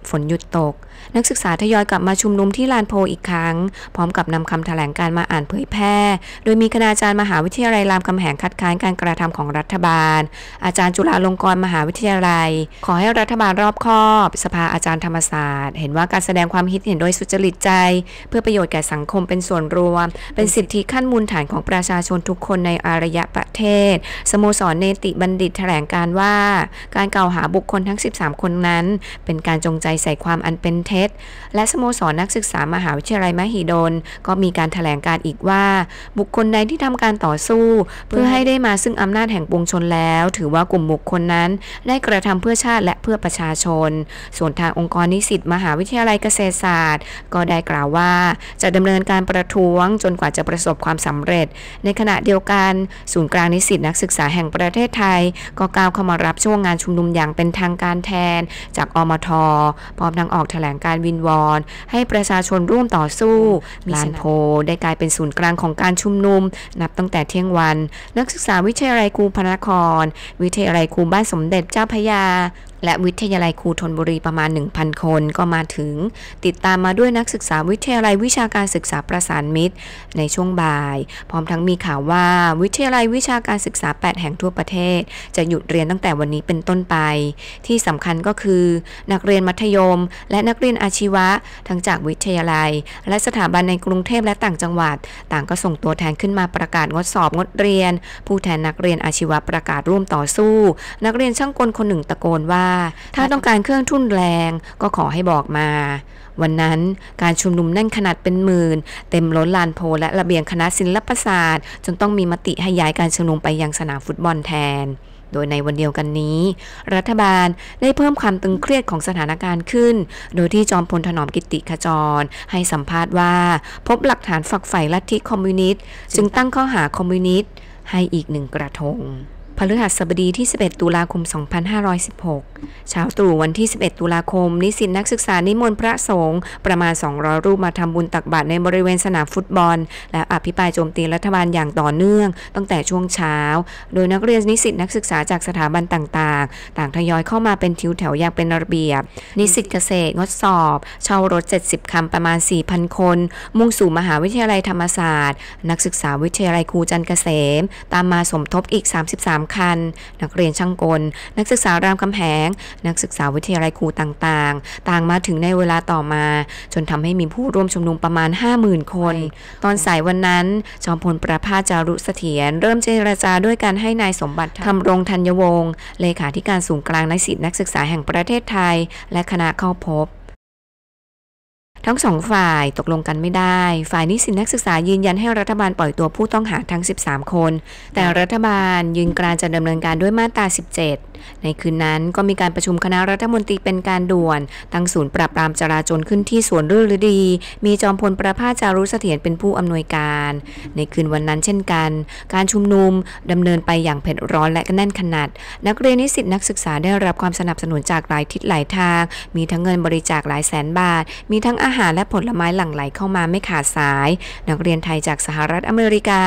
ฝนหยุดตกนักศึกษาทยอยกลับมาชุมนุมที่ลานโพอีกครั้ง พร้อมกับนำคำแถลงการมาอ่านเผยแพร่ โดยมีคณาจารย์มหาวิทยาลัยรามคำแหงคัดค้านการกระทำของรัฐบาลอาจารย์จุฬาลงกรณ์มหาวิทยาลัย ขอให้รัฐบาลรอบคอบสภาอาจารย์ธรรมศาสตร์เห็นว่าการแสดงความคิดเห็นโดยสุจริตใจ เพื่อประโยชน์แก่สังคมเป็นส่วนรวม เป็นสิทธิขั้นมูลฐานของประชาชนทุกคนในอารยประเทศสโมสรเนติบัณฑิตแถลงการว่า การกล่าวหาบุคคลทั้ง 13 คนนั้น เป็นการจงใจใส่ความอันเป็นเทท็จและสโมสรนักศึกษา มหาวิทยาลัยมหิดลก็มีการถแถลงการอีกว่า บุคคลใดที่ทำการต่อสู้ เพื่อให้ได้มาซึ่งอำนาจแห่งปวงชนแล้ว ถือว่ากลุ่มบุคคลนั้น ได้กระทำเพื่อชาติและเพื่อประชาชน ส่วนทางองค์กรนิสิตมหาวิทยาลัยเกษตรศาสตร์ ก็ได้กล่าวว่าจะดำเนินการประท้วงจนกว่าจะประสบความสำเร็จ ในขณะเดียวกัน ศูนย์กลางนิสิตนักศึกษาแห่งประเทศไทย ก็ก้าวเข้ามารับช่วงงานชุมนุมอย่างเป็นทางการแทน จากอมท พร้อมทั้งออกแถลงการวินวอนให้ประชาชนร่วมต่อสู้ลานโพได้กลายเป็นศูนย์กลางของการชุมนุม นับตั้งแต่เที่ยงวัน นักศึกษาวิทยาลัยครูพนคร วิทยาลัยครูบ้านสมเด็จเจ้าพยาและวิทยาลัยครูทนบุรีประมาณ 1,000 คน ก็มาถึงติดตามมาด้วยนักศึกษาวิทยาลัยวิชาการศึกษาประสานมิตร ในช่วงบ่าย พร้อมทั้งมีข่าวว่าวิทยาลัยวิชาการศึกษา8แห่งทั่วประเทศ จะหยุดเรียนตั้งแต่วันนี้เป็นต้นไป ที่สำคัญก็คือนักเรียนมัธยม และนักเรียนอาชีวะ ทั้งจากวิทยาลัย และสถาบันในกรุงเทพและต่างจังหวัด ต่างก็ส่งตัวแทนขึ้นมาประกาศงดสอบงดเรียน ผู้แทนนักเรียนอาชีวะประกาศร่วมต่อสู้ นักเรียนช่างกลคนหนึ่งตะโกนว่าถ้าต้องการเครื่องทุ่นแรงก็ขอให้บอกมา วันนั้นการชุมนุมแน่นขนาดเป็นหมื่น เต็มล้นลานโพและระเบียงคณะศิลปศาสตร์จนต้องมีมติให้ย้ายการชุมนุมไปยังสนามฟุตบอลแทน โดยในวันเดียวกันนี้ รัฐบาลได้เพิ่มความตึงเครียดของสถานการณ์ขึ้น โดยที่จอมพลถนอมกิติขจร ให้สัมภาษณ์ว่า พบหลักฐานฝักใฝ่ลัทธิคอมมิวนิสต์จึงตั้งข้อหาคอมมิวนิสต์ ให้อีกหนึ่งกระทงพฤหัสบดีที่ 11 ตุลาคม 2516 เช้าตรู่วันที่ 11 ตุลาคม นิสิตนักศึกษา นิมนต์พระสงฆ์ประมาณ 200 รูปมาทำบุญตักบาตรในบริเวณสนามฟุตบอล และอภิปรายโจมตีรัฐบาลอย่างต่อเนื่อง ตั้งแต่ช่วงเช้า โดยนักเรียนนิสิตนักศึกษาจากสถาบันต่าง ๆ ต่างทยอยเข้ามาเป็นทิวแถวอย่างเป็นระเบียบ นิสิตเกษตรงดสอบเช่ารถ 70 คันประมาณ 4,000 คน มุ่งสู่มหาวิทยาลัยธรรมศาสตร์ นักศึกษาวิทยาลัยครูจันเกษม ตามมาสมทบอีก 33คัญนักเรียนช่างกล นักศึกษารามคำแหงนักศึกษาวิทยาลัยครูต่าง ๆ ต่างมาถึงในเวลาต่อมา จนทำให้มีผู้ร่วมชุมนุมประมาณ 50,000 คน ตอนสายวันนั้น จอมพลประภาจารุเสถียรเริ่มเจรจาด้วยการให้นายสมบัติทำรงธัญวงศ์เลขาธิการสูงกลางนินักศึกษาแห่งประเทศไทย และคณะเข้าพบทั้งสองฝ่ายตกลงกันไม่ได้ ฝ่ายนิสิตนักศึกษายืนยันให้รัฐบาลปล่อยตัวผู้ต้องหาทั้ง 13 คน แต่รัฐบาลยืนกรานจะดำเนินการด้วยมาตรา 17 ในคืนนั้นก็มีการประชุมคณะรัฐมนตรีเป็นการด่วน ตั้งศูนย์ปราบปรามจราจรขึ้นที่สวนรื่ฤดี มีจอมพลประภาจารุเสถียรเป็นผู้อำนวยการ ในคืนวันนั้นเช่นกัน การชุมนุมดำเนินไปอย่างเผ็ดร้อนและแน่นขนาด นักเรียนนิสิตนักศึกษาได้รับความสนับสนุนจากหลายทิศหลายทาง มีทั้งเงินบริจาคหลายแสนบาท มีทั้งอาหารและผลไม้หลั่งไหลเข้ามาไม่ขาดสาย นักเรียนไทยจากสหรัฐอเมริกา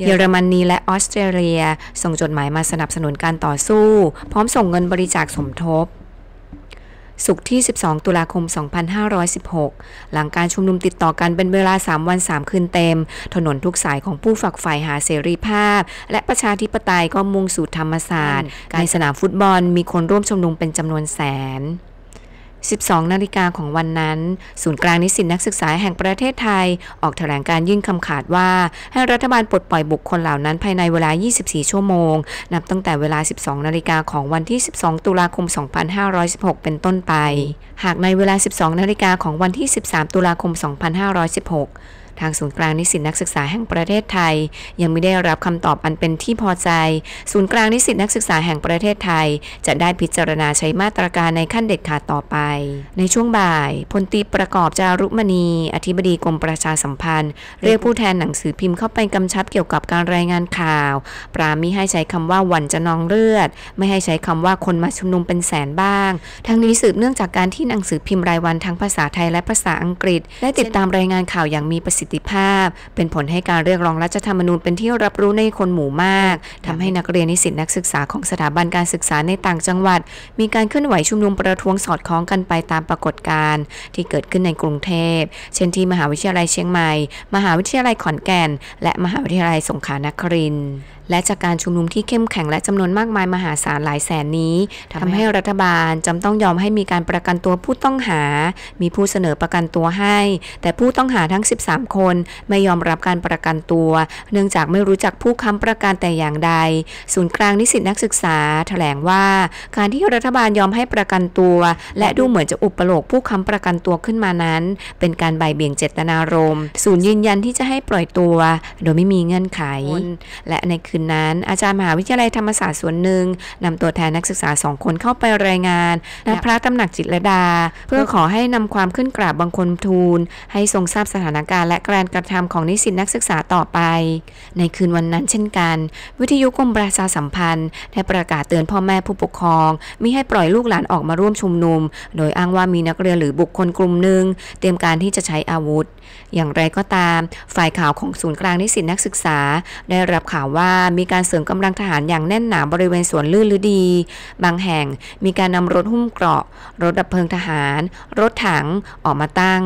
เยอรมนีและออสเตรเลีย ส่งจดหมายมาสนับสนุนการต่อสู้ พร้อมส่งเงินบริจาคสมทบ สุขที่ 12 ตุลาคม 2516 หลังการชุมนุมติดต่อกันเป็นเวลา 3 วัน 3 คืนเต็ม ถนนทุกสายของผู้ฝักใฝ่หาเสรีภาพ และประชาธิปไตยก็มุ่งสู่ธรรมศาสตร์ในสนามฟุตบอล มีคนร่วมชุมนุมเป็นจำนวนแสน12 นาฬิกาของวันนั้น ศูนย์กลางนิสิตนักศึกษาแห่งประเทศไทย ออกแถลงการยื่นคำขาดว่า ให้รัฐบาลปลดปล่อยบุคคลเหล่านั้นภายในเวลา 24 ชั่วโมง นับตั้งแต่เวลา 12 นาฬิกาของวันที่ 12 ตุลาคม 2516 เป็นต้นไป หากในเวลา 12 นาฬิกาของวันที่ 13 ตุลาคม 2516ทางศูนย์กลางนิสิตนักศึกษาแห่งประเทศไทย ยังไม่ได้รับคำตอบอันเป็นที่พอใจ ศูนย์กลางนิสิตนักศึกษาแห่งประเทศไทย จะได้พิจารณาใช้มาตรการในขั้นเด็ดขาดต่อไป ในช่วงบ่ายพลตีประกอบจารุมณี อธิบดีกรมประชาสัมพันธ์ เรียกผู้แทนหนังสือพิมพ์เข้าไปกำชับเกี่ยวกับการรายงานข่าวปรามิให้ใช้คำว่าวันจะนองเลือด ไม่ให้ใช้คำว่าคนมาชุมนุมเป็นแสนบ้าง ทั้งนี้สืบเนื่องจากการที่หนังสือพิมพ์รายวันทั้งภาษาไทยและภาษาอังกฤษได้ติดตามรายงานข่าวอย่างมีประสิทธิิทธิภาพเป็นผลให้การเรียกร้องรัฐธรรมนูญเป็นที่รับรู้ในคนหมู่มาก ทำให้นักเรียนนิสิตนักศึกษาของสถาบันการศึกษาในต่างจังหวัด มีการเคลื่อนไหวชุมนุมประท้วงสอดคล้องกันไปตามปรากฏการณ์ที่เกิดขึ้นในกรุงเทพ เช่นที่มหาวิทยาลัยเชียงใหม่ มหาวิทยาลัยขอนแก่น และมหาวิทยาลัยสงขลานครินทร์และจากการชุมนุมที่เข้มแข็งและจำนวนมากมายมหาศาลหลายแสนนี้ทำให้รัฐบาลจำต้องยอมให้มีการประกันตัวผู้ต้องหา มีผู้เสนอประกันตัวให้ แต่ผู้ต้องหาทั้ง 13 คนไม่ยอมรับการประกันตัว เนื่องจากไม่รู้จักผู้ค้ำประกันแต่อย่างใด ศูนย์กลางนิสิตนักศึกษาถแถลงว่าการที่รัฐบาลยอมให้ประกันตัว และดูเหมือนจะอุปโลกผู้ค้ำประกันตัวขึ้นมานั้น เป็นการใบเบี่ยงเจตนารมณ์ศูนย์ยืนยันที่จะให้ปล่อยตัว โดยไม่มีเงื่อนไข และในคืนนนั้นอาจารย์มหาวิทยาลัยธรรมศาสตร์ส่วนหนึ่ง นำตัวแทนนักศึกษาสองคนเข้าไปรายงานณพระตำหนักจิตรดาเพื่อขอให้นำความขึ้นกราบบังคมทูล ให้ทรงทราบสถานการณ์และการกระทำของนิสิตนักศึกษาต่อไป ในคืนวันนั้นเช่นกัน วิทยุกรมประชาสัมพันธ์ได้ประกาศเตือนพ่อแม่ผู้ปกครองมิให้ปล่อยลูกหลานออกมาร่วมชุมนุม โดยอ้างว่ามีนักเรียนหรือบุคคลกลุ่มหนึ่ง เตรียมการที่จะใช้อาวุธอย่างไรก็ตาม ฝ่ายข่าวของศูนย์กลางนิสิตนักศึกษา ได้รับข่าวว่ามีการเสริมกำลังทหารอย่างแน่นหนาบริเวณสวนลื่นฤดี บางแห่ง มีการนำรถหุ้มเกราะ รถดับเพลิงทหาร รถถังออกมาตั้ง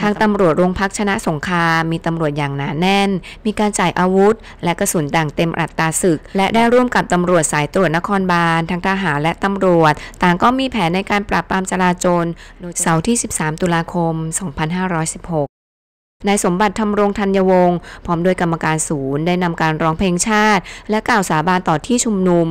ทางตำรวจโรงพักชนะสงครามมีตำรวจอย่างหนาแน่น มีการจ่ายอาวุธ และกระสุนดังเต็มอัตราศึก และได้ร่วมกับตำรวจสายตรวจนครบาลทางทหารและตำรวจ ต่างก็มีแผนในการปราบปรามจราจรเสาร์ที่ 13 ตุลาคม 2516นายสมบัติทำรงธัญวงศ์พร้อมด้วยกรรมการศูนย์ได้นำการร้องเพลงชาติ และกล่าวสาบานต่อที่ชุมนุม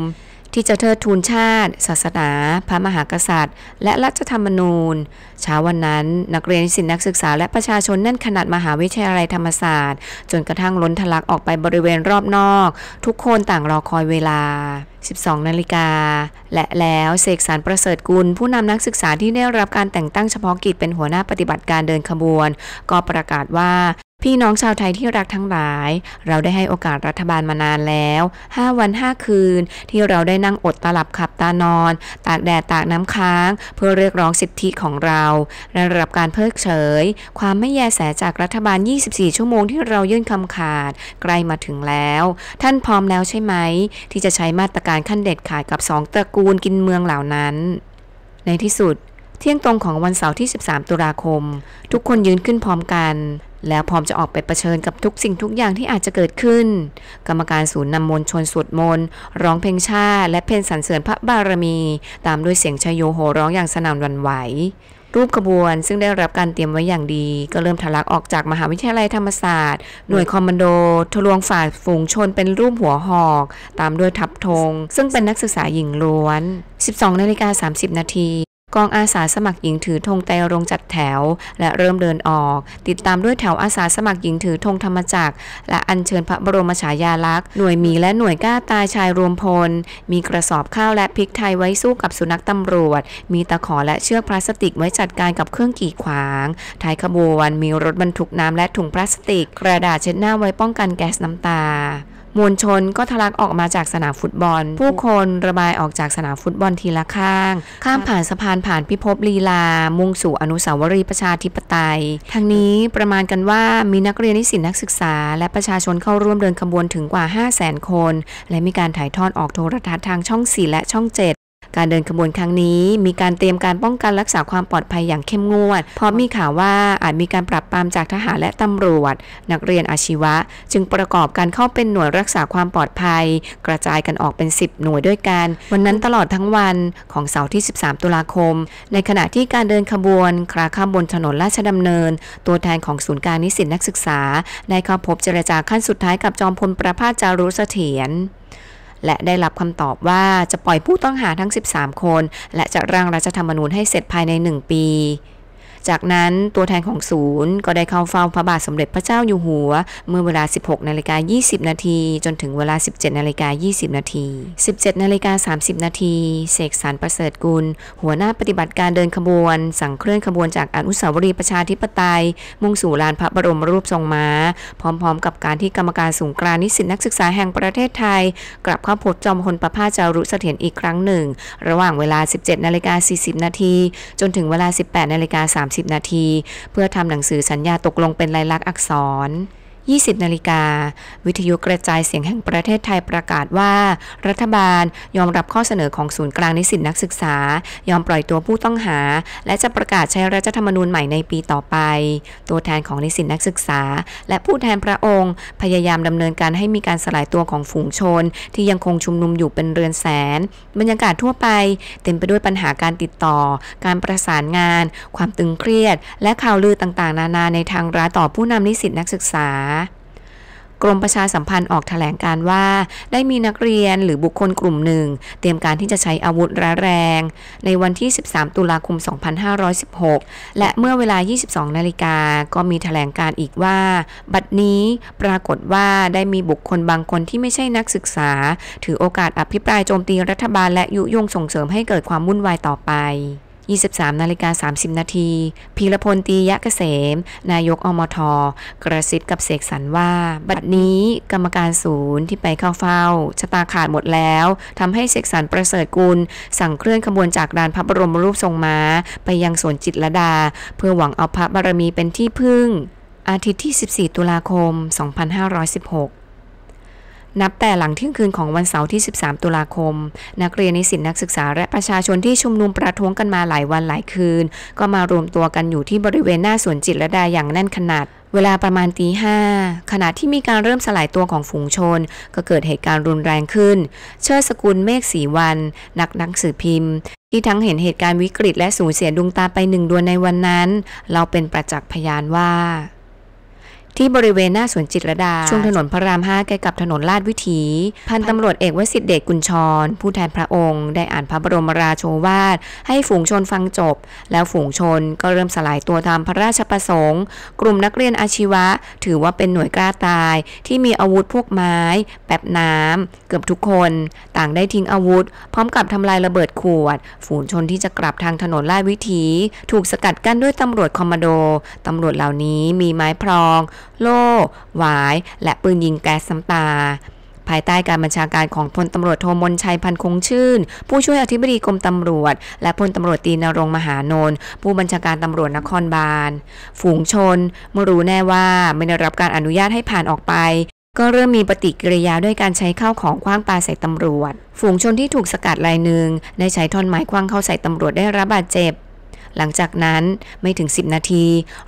ที่จะเทิดทูนชาติ ศาสนา พระมหากษัตริย์และรัฐธรรมนูญเช้าวันนั้น นักเรียนศิลนักศึกษาและประชาชนแน่นขนาดมหาวิทยาลัยธรรมศาสตร์ จนกระทั่งล้นทะลักออกไปบริเวณรอบนอก ทุกคนต่างรอคอยเวลา 12นาฬิกาและแล้วเสกสารประเสริฐกุล ผู้นำนักศึกษาที่ได้รับการแต่งตั้งเฉพาะกิจเป็นหัวหน้าปฏิบัติการเดินขบวน ก็ประกาศว่าพี่น้องชาวไทยที่รักทั้งหลาย เราได้ให้โอกาสรัฐบาลมานานแล้ว 5 วัน 5 คืน ที่เราได้นั่งอดตาหลับขับตานอน ตากแดดตากน้ำค้าง เพื่อเรียกร้องสิทธิของเราไดรับการเพิกเฉย ความไม่แยแสจากรัฐบาล 24 ชั่วโมงที่เรายื่นคำขาดใกล้มาถึงแล้ว ท่านพร้อมแล้วใช่ไหม ที่จะใช้มาตรการขั้นเด็ดขาดกับ 2ตระกูลกินเมืองเหล่านั้น ในที่สุดเที่ยงตรงของวันเสาร์ที่ 13 ตุลาคม ทุกคนยืนขึ้นพร้อมกัน แล้วพร้อมจะออกไปปเผชิญกับทุกสิ่งทุกอย่างที่อาจจะเกิดขึ้น กรรมการศูนย์นำมวลชนสวดมนต์ร้องเพลงชาติและเพลงสรรเสริญพระบารมี ตามด้วยเสียงชยโยโหร้องอย่างสนั่นวันไหว รูปขบวนซึ่งได้รับการเตรียมไว้อย่างดี ก็เริ่มทะลักออกจากมหาวิทยาลัยธรรมศาสตร์ หน่วยคอมมานโดทะลวงฝ่าฝูงชนเป็นรูปหัวหอก ตามด้วยทับธงซึ่งเป็นนักศึกษาหญิงล้วน 12นาฬิกา30นาทีกองอาสาสมัครหญิงถือธงไตรรงจัดแถวและเริ่มเดินออก ติดตามด้วยแถวอาสาสมัครหญิงถือธงธรรมจักร และอัญเชิญพระบรมฉายาลักษณ์หน่วยมีและหน่วยกล้า ตายชายรวมพล มีกระสอบข้าวและพริกไทยไว้สู้กับสุนัขตำรวจ มีตะขอและเชือกพลาสติกไว้จัดการกับเครื่องกีดขวางท้ายขบวนมีรถบรรทุกน้ำและถุงพลาสติก กระดาษเช็ดหน้าไว้ป้องกันแก๊สน้ำตามวลชนก็ทะลักออกมาจากสนามฟุตบอล ผู้คนระบายออกจากสนามฟุตบอลทีละข้าง ข้ามผ่านสะพานผ่านพิภพลีลา มุ่งสู่อนุสาวรีย์ประชาธิปไตยทางนี้ประมาณกันว่ามีนักเรียนนิสิตนักศึกษา และประชาชนเข้าร่วมเดินขบวนถึงกว่า 5 0 0 0 0 0 คน และมีการถ่ายทอดออกโทรทัศน์ทางช่อง 4 และช่องการเดินขบวนครั้งนี้ มีการเตรียมการป้องกันรักษาความปลอดภัยอย่างเข้มงวดเพราะมีข่าวว่าอาจมีการปรับปรามจากทหารและตำรวจ นักเรียนอาชีวะจึงประกอบการเข้าเป็นหน่วยรักษาความปลอดภัย กระจายกันออกเป็น10หน่วยด้วยกัน วันนั้นตลอดทั้งวันของเสาร์ที่ 13 ตุลาคม ในขณะที่การเดินขบวน คราข้ามบนถนนราชดำเนิน ตัวแทนของศูนย์การนิสิตนักศึกษาได้เข้าพบเจรจาขั้นสุดท้ายกับจอมพลประภาสจารุเสถียรและได้รับคำตอบว่าจะปล่อยผู้ต้องหาทั้ง 13 คน และจะร่างรัฐธรรมนูญให้เสร็จภายใน 1 ปีจากนั้นตัวแทนของศูนย์ก็ได้เข้าเฝ้าพระบาทสมเด็จพระเจ้าอยู่หัว เมื่อเวลา 16นาฬิกา20นาทีจนถึงเวลา 17นาฬิกา20นาที17นาฬิกา30นาทีเสกสรรประเสริฐกุล หัวหน้าปฏิบัติการเดินขบวน สั่งเคลื่อนขบวนจากอนุสาวรีย์ประชาธิปไตย มุ่งสู่ลานพระบรมรูปทรงม้าพร้อมๆ กับการที่กรรมการสูงกรานนิสิตนักศึกษาแห่งประเทศไทย กลับเข้าพบจอมพลประภาสจารุสเสถียรอีกครั้งหนึ่งระหว่างเวลา 17นาฬิกา40นาทีจนถึงเวลา 18นาฬิกา30 3 0นาทีเพื่อทำหนังสือสัญญาตกลงเป็นลายลักษณ์อักษร20นาฬิกา วิทยุกระจายเสียงแห่งประเทศไทยประกาศว่า รัฐบาลยอมรับข้อเสนอของศูนย์กลางนิสิตนักศึกษา ยอมปล่อยตัวผู้ต้องหา และจะประกาศใช้รัฐธรรมนูญใหม่ในปีต่อไป ตัวแทนของนิสิตนักศึกษา และผู้แทนพระองค์ พยายามดำเนินการให้มีการสลายตัวของฝูงชน ที่ยังคงชุมนุมอยู่เป็นเรือนแสน บรรยากาศทั่วไป เต็มไปด้วยปัญหาการติดต่อ การประสานงาน ความตึงเครียด และข่าวลือต่างๆ นานาในทางร้ายต่อผู้นำนิสิตนักศึกษากรมประชาสัมพันธ์ออกแถลงการว่า ได้มีนักเรียนหรือบุคคลกลุ่มหนึ่งเตรียมการที่จะใช้อาวุธร้ายแรง ในวันที่ 13 ตุลาคม2516 และเมื่อเวลา 22นาฬิกาก็มีแถลงการอีกว่า บัดนี้ปรากฏว่าได้มีบุคคลบางคนที่ไม่ใช่นักศึกษา ถือโอกาสอภิปรายโจมตีรัฐบาลและยุยงส่งเสริมให้เกิดความวุ่นวายต่อไป23นาฬิกา30 นาทีพีรพลตียะเกษม นายกอมท กระซิบกับเสกสรรว่า บัดนี้กรรมการศูนย์ที่ไปเข้าเฝ้าชะตาขาดหมดแล้ว ทำให้เสกสรรประเสริฐกุล สั่งเคลื่อนขบวนจากลานพระบรมรูปทรงม้าไปยังสวนจิตรดา เพื่อหวังเอาพระบารมีเป็นที่พึ่ง อาทิตย์ที่ 14 ตุลาคม 2516นับแต่หลังเที่ยงคืนของวันเสาร์ที่ 13 ตุลาคม นักเรียนนิสิตนักศึกษาและประชาชนที่ชุมนุมประท้วงกันมาหลายวันหลายคืน ก็มารวมตัวกันอยู่ที่บริเวณหน้าสวนจิตรดาอย่างแน่นขนาด เวลาประมาณตีห้าขณะที่มีการเริ่มสลายตัวของฝูงชน ก็เกิดเหตุการณ์รุนแรงขึ้น เชิดสกุลเมฆสีวัน นักหนังสือพิมพ์ ที่ทั้งเห็นเหตุการณ์วิกฤตและสูญเสียดวงตาไปหนึ่งดวงในวันนั้น เราเป็นประจักษ์พยานว่าที่บริเวณหน้าสวนจิตรดา ช่วงถนนพระรามห้าใกล้กับถนนลาดวิถี พันตำรวจเอกวสิทธิเดชกุญชร ผู้แทนพระองค์ได้อ่านพระบรมราโชวาท ให้ฝูงชนฟังจบ แล้วฝูงชนก็เริ่มสลายตัวตามพระราชประสงค์ กลุ่มนักเรียนอาชีวะ ถือว่าเป็นหน่วยกล้าตาย ที่มีอาวุธพวกไม้ แปบน้ำเกือบทุกคน ต่างได้ทิ้งอาวุธ พร้อมกับทำลายระเบิดขวด ฝูงชนที่จะกลับทางถนนลาดวิถีถูกสกัดกั้นด้วยตำรวจคอมมานโดตำรวจเหล่านี้มีไม้พรองโล่หวาย และปืนยิงแก๊สซ้ำตา ภายใต้การบัญชาการของพลตำรวจโทมนชัยพันคงชื่น ผู้ช่วยอธิบดีกรมตำรวจและพลตำรวจตีนรงมหานนผู้บัญชาการตำรวจนครบาล ฝูงชนเมื่อรู้แน่ว่าไม่ได้รับการอนุญาตให้ผ่านออกไป ก็เริ่มมีปฏิกิริยาด้วยการใช้เข้าของคว้างปาใส่ตำรวจ ฝูงชนที่ถูกสกัดรายหนึ่งได้ใช้ท่อนไม้คว้างเข้าใส่ตำรวจได้รับบาดเจ็บหลังจากนั้นไม่ถึง 10 นาที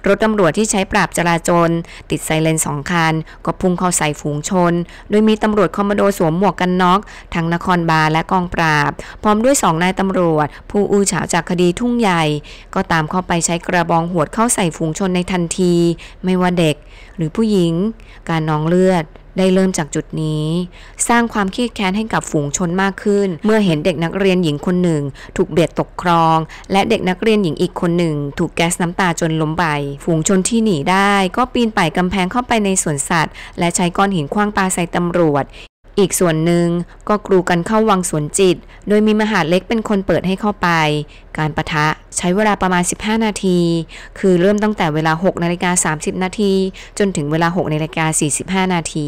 รถตำรวจที่ใช้ปราบจราจรติดไซเรนสองคัน ก็พุ่งเข้าใส่ฝูงชน โดยมีตำรวจคอมมานโดสวมหมวกกันน็อก ทั้งนครบาลและกองปราบ พร้อมด้วยสองนายตำรวจ ผู้อื้ฉาวจากคดีทุ่งใหญ่ ก็ตามเข้าไปใช้กระบองหวดเข้าใส่ฝูงชนในทันที ไม่ว่าเด็กหรือผู้หญิงการนองเลือดได้เริ่มจากจุดนี้ สร้างความเครียดแค้นให้กับฝูงชนมากขึ้น เมื่อเห็นเด็กนักเรียนหญิงคนหนึ่ง ถูกเบียดตกคลอง และเด็กนักเรียนหญิงอีกคนหนึ่ง ถูกแก๊สน้ำตาจนล้มไป ฝูงชนที่หนีได้ ก็ปีนป่ายกำแพงเข้าไปในสวนสัตว์ และใช้ก้อนหินคว้างปาใส่ตำรวจอีกส่วนหนึ่งก็กรูกันเข้าวังสวนจิต โดยมีมหาเล็กเป็นคนเปิดให้เข้าไป การประทะใช้เวลาประมาณ 15 นาที คือเริ่มตั้งแต่เวลา 6 นาฬิกา 30 นาที จนถึงเวลา6นาฬิกา 45 นาที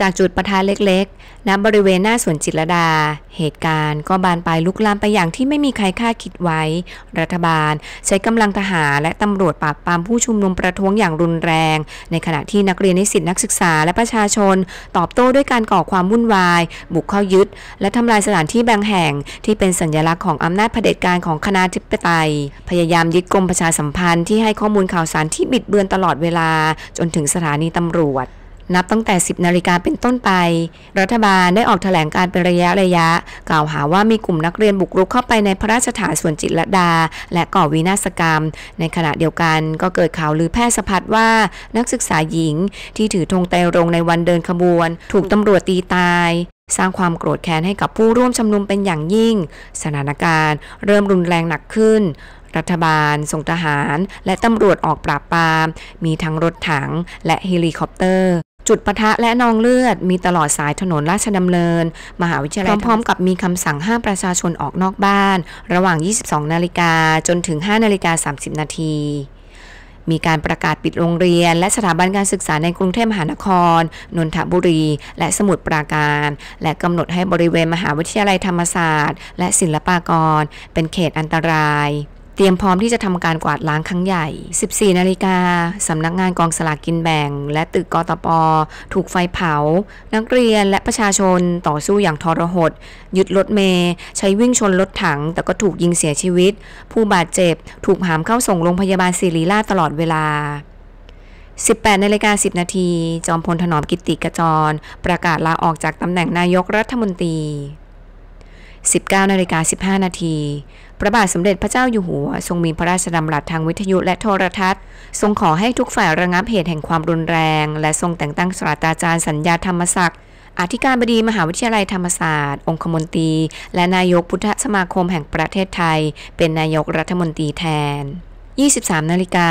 จากจุดประทนเล็กๆณบริเวณหน้าสวนจิตรดา เหตุการณ์ก็บานปลายลุกลามไปอย่างที่ไม่มีใครคาดคิดไว้ รัฐบาลใช้กำลังทหารและตำรวจปราบปรามผู้ชุมนุมประท้วงอย่างรุนแรง ในขณะที่นักเรียนนิสิตนักศึกษาและประชาชนตอบโต้ด้วยการก่อความวุ่นวาย บุกเข้ายึดและทำลายสถานที่บางแห่งที่เป็นสัญลักษณ์ของอำนาจเผด็จการของคณะทิปไตยพยายามยึดกรมประชาสัมพันธ์ที่ให้ข้อมูลข่าวสารที่บิดเบือนตลอดเวลาจนถึงสถานีตำรวจนับตั้งแต่ 10นาฬิกาเป็นต้นไป รัฐบาลได้ออกถแถลงการเป็นระยะระยะกล่าวหาว่ามีกลุ่มนักเรียนบุกรุกเข้าไปในพระราชฐานส่วนจิตรดา และก่อวินาศกรรม ในขณะเดียวกันก็เกิดข่าวลือแพร่สะพัดว่า นักศึกษาหญิงที่ถือธงไตรงในวันเดินขบวน ถูกตำรวจตีตาย สร้างความโกรธแค้นให้กับผู้ร่วมชุมนุมเป็นอย่างยิ่งสถานการณ์ เริ่มรุนแรงหนักขึ้น รัฐบาล ส่งทหาร และตำรวจออกปราบปรามมีทั้งรถถัง และเฮลิคอปเตอร์จุดปะทะและนองเลือดมีตลอดสายถนนราชดำเนิน มหาวิทยาลัยพร้อมๆกับมีคำสั่งห้ามประชาชนออกนอกบ้าน ระหว่าง 22นาฬิกาจนถึง 5นาฬิกา30นาทีมีการประกาศปิดโรงเรียน และสถาบันการศึกษาในกรุงเทพมหานครนนทบุรี และสมุทรปราการ และกำหนดให้บริเวณมหาวิทยาลัยธรรมศาสตร์ และศิลปากร เป็นเขตอันตรายเตรียมพร้อมที่จะทำการกวาดล้างครั้งใหญ่ 14 นาฬิกาสำนักงานกองสลากกินแบ่ง และตึกกตปถูกไฟเผา นักเรียนและประชาชนต่อสู้อย่างทรหดยึดรถเมย์ใช้วิ่งชนรถถัง แต่ก็ถูกยิงเสียชีวิต ผู้บาดเจ็บ ถูกหามเข้าส่งโรงพยาบาลศิริราชตลอดเวลา 18 นาฬิกา10 นาที จอมพลถนอมกิติกจร ประกาศลาออกจากตำแหน่งนายกรัฐมนตรี 19 นาฬิกา 15 นาทีพระบาทสมเด็จพระเจ้าอยู่หัว ทรงมีพระราชดำรัสทางวิทยุและโทรทัศน์ทรงขอให้ทุกฝ่ายระงับเหตุแห่งความรุนแรง และทรงแต่งตั้งศาสตราจารย์สัญญาธรรมศักดิ์อธิการบดีมหาวิทยาลัยธรรมศาสตร์ องคมนตรี และนายกพุทธสมาคมแห่งประเทศไทย เป็นนายกรัฐมนตรีแทน 23 นาฬิกา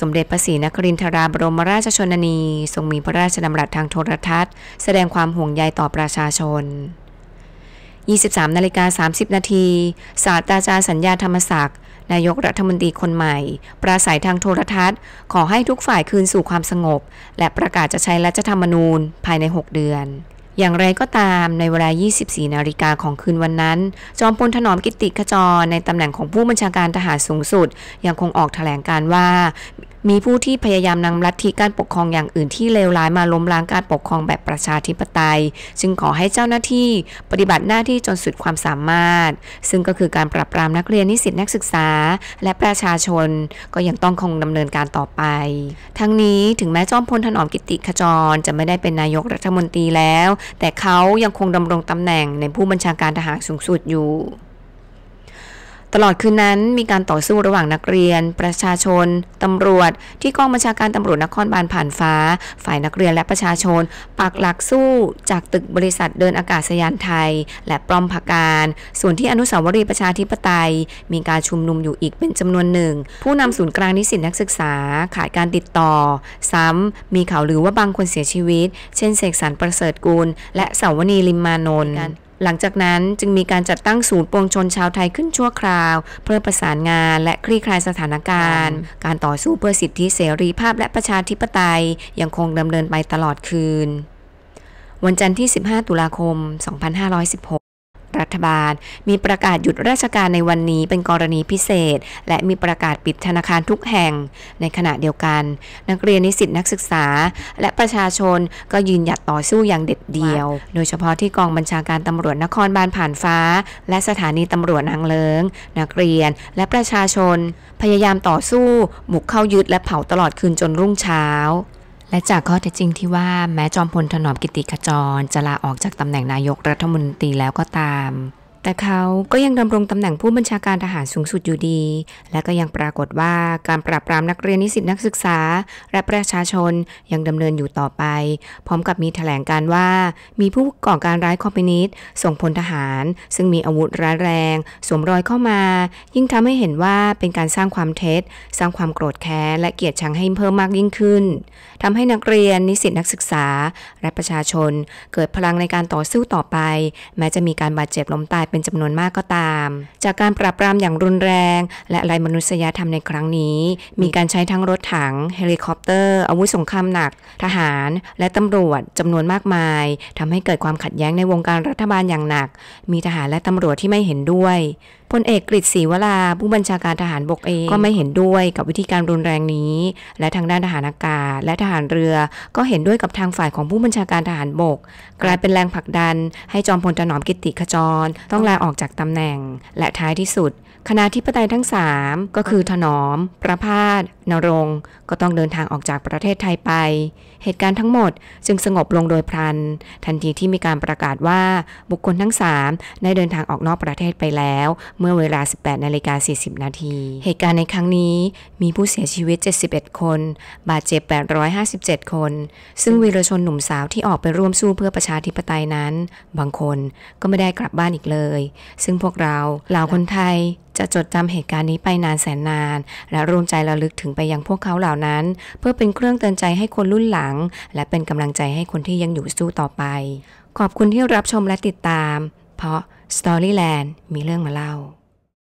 สมเด็จพระศรีนครินทราบรมราชชนนี ทรงมีพระราชดำรัสทางโทรทัศน์แสดงความห่วงใยต่อประชาชน23นาฬิกา30 นาทีศาสตราจารย์สัญญาธรรมศักดิ์นายกรัฐมนตรีคนใหม่ ปราศัยทางโทรทัศน์ ขอให้ทุกฝ่ายคืนสู่ความสงบ และประกาศจะใช้รัฐธรรมนูญภายใน 6 เดือน อย่างไรก็ตามในเวลา 24 นาฬิกาของคืนวันนั้น จอมพลถนอมกิติขจร ในตำแหน่งของผู้บัญชาการทหารสูงสุด ยังคงออกถแถลงการว่ามีผู้ที่พยายามนำลัทธิการปกครองอย่างอื่นที่เลวร้ายมาล้มล้างการปกครองแบบประชาธิปไตย จึงขอให้เจ้าหน้าที่ปฏิบัติหน้าที่จนสุดความสามารถ ซึ่งก็คือการปรับปรามนักเรียนนิสิตนักศึกษา และประชาชนก็ยังต้องคงดำเนินการต่อไป ทั้งนี้ถึงแม้จอมพลถนอมกิติขจร จะไม่ได้เป็นนายกรัฐมนตรีแล้ว แต่เขายังคงดำรงตำแหน่งในผู้บัญชาการทหารสูงสุดอยู่ตลอดคืนนั้นมีการต่อสู้ระหว่างนักเรียน ประชาชนตำรวจที่กองบัญชาการตำรวจนครบาลผ่านฟ้า ฝ่ายนักเรียนและประชาชนปักหลักสู้จากตึกบริษัทเดินอากาศยานไทย และปลอมพักการส่วนที่อนุสาวรีย์ประชาธิปไตย มีการชุมนุมอยู่อีกเป็นจำนวนหนึ่งผู้นำศูนย์กลางนิสิตนักศึกษาขาดการติดต่อ ซ้ำมีข่าวลือว่าบางคนเสียชีวิต เช่นเสกสรรประเสริฐกุลและสาวนีลิมมานนท์หลังจากนั้นจึงมีการจัดตั้งศูนย์ปวงชนชาวไทยขึ้นชั่วคราวเพื่อประสานงานและคลี่คลายสถานการณ์ การต่อสู้เพื่อสิทธิเสรีภาพและประชาธิปไตยยังคงดำเนินไปตลอดคืน วันจันทร์ที่ 15 ตุลาคม 2516รัฐบาลมีประกาศหยุดราชการในวันนี้เป็นกรณีพิเศษ และมีประกาศปิดธนาคารทุกแห่งในขณะเดียวกัน นักเรียนนิสิตนักศึกษา และประชาชนก็ยืนหยัดต่อสู้อย่างเด็ดเดี่ยว โดยเฉพาะที่กองบัญชาการตำรวจนครบาลผ่านฟ้า และสถานีตำรวจนางเลิงนักเรียน และประชาชน พยายามต่อสู้บุกเข้ายึดและเผาตลอดคืนจนรุ่งเช้าและจากข้อเท็จจริงที่ว่าแม้จอมพลถนอมกิติขจร จะลาออกจากตำแหน่งนายก รัฐมนตรีแล้วก็ตามแต่เขาก็ยังดำรงตำแหน่งผู้บัญชาการทหารสูงสุดอยู่ดี และก็ยังปรากฏว่าการปราบปรามนักเรียน นิสิตนักศึกษา และประชาชนยังดำเนินอยู่ต่อไป พร้อมกับมีถแถลงการว่า มีผู้ก่อการร้ายคอมมิวนิสต์ส่งพลทหาร ซึ่งมีอาวุธร้ายแรง สวมรอยเข้ามา ยิ่งทำให้เห็นว่าเป็นการสร้างความเท็จสร้างความโกรธแค้นและเกลียดชังให้เพิ่มมากยิ่งขึ้นทำให้นักเรียนนิสิตนักศึกษา และประชาชน เกิดพลังในการต่อสู้ต่อไป แม้จะมีการบาดเจ็บล้มตายเป็นจานวนมากก็ตาม จากการปราบปรามอย่างรุนแรง และลายมนุษยธรรมในครั้งนี้ มีการใช้ทั้งรถถังเฮลิคอปเตอร์อาวุธสงครามหนัก ทหารและตำรวจจำนวนมากมายทำให้เกิดความขัดแย้งในวงการรัฐบาลอย่างหนัก มีทหารและตำรวจที่ไม่เห็นด้วยพลเอกกฤษศรีวราผู้บัญชาการทหารบกเองก็ไม่เห็นด้วยกับวิธีการรุนแรงนี้ และทางด้านทหารอากาศ และทหารเรือ ก็เห็นด้วยกับทางฝ่ายของผู้บัญชาการทหารบก กลายเป็นแรงผลักดัน ให้จอมพลถนอมกิติขจร ต้องลาออกจากตำแหน่งและท้ายที่สุด คณะธิปไตยทั้ง 3 ก็คือถนอม ประพาสนรงก็ต้องเดินทางออกจากประเทศไทยไปเหตุการณ์ทั้งหมด จึงสงบลงโดยพลันทันทีที่มีการประกาศว่าบุคคลทั้ง 3 ได้เดินทางออกนอกประเทศไปแล้ว เมื่อเวลา 18นาฬิกา40 นาที เหตุการณ์ในครั้งนี้มีผู้เสียชีวิต 71 คน บาดเจ็บ 857 คน ซึ่งวีรชนหนุ่มสาวที่ออกไปร่วมสู้เพื่อประชาธิปไตยนั้น บางคนก็ไม่ได้กลับบ้านอีกเลย ซึ่งพวกเราเหล่าคนไทยจะจดจำเหตุการณ์นี้ไปนานแสนนาน และร่วมใจระลึกถึงไปยังพวกเขาเหล่านั้น เพื่อเป็นเครื่องเตือนใจให้คนรุ่นหลังงและเป็นกำลังใจให้คนที่ยังอยู่สู้ต่อไป ขอบคุณที่รับชมและติดตาม เพราะ Storyland มีเรื่องมาเล่า